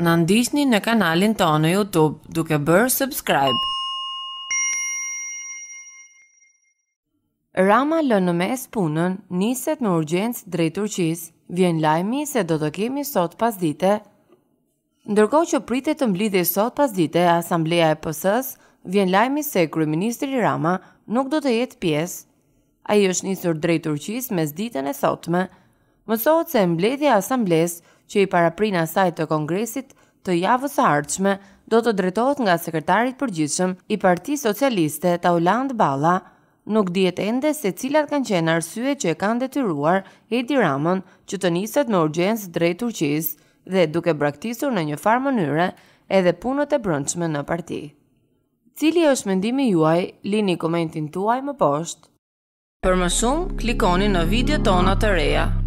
Në ndisni në kanalin të në Youtube duke bërë subscribe. Rama lënë në mes punën, niset me urgjens drejtë urqis, vjen lajmi se do të kemi sot pas dite. Ndërko që pritet të mblidhe sot pas dite, Asambleja e Pësës, vjen lajmi se Kryministri Rama nuk do të jetë pjesë. A i është njësër drejtë urqis mes ditën e sotme, mësot se mbledhja asambles që i paraprin asaj të Kongresit të javës ardhshme do të drejtohet nga sekretarit përgjithshëm i Parti Socialiste Tauland Balla, nuk dihet ende se cilat kanë qenë arsye që e kanë detyruar Edi Ramon që të niset me urgjencë drejt Turqisë dhe duke braktisur në një farë mënyre edhe punët e brëndshme në parti. Cili është mendimi juaj, lini komentin tuaj më poshtë. Për më shumë, klikoni në video tona të reja.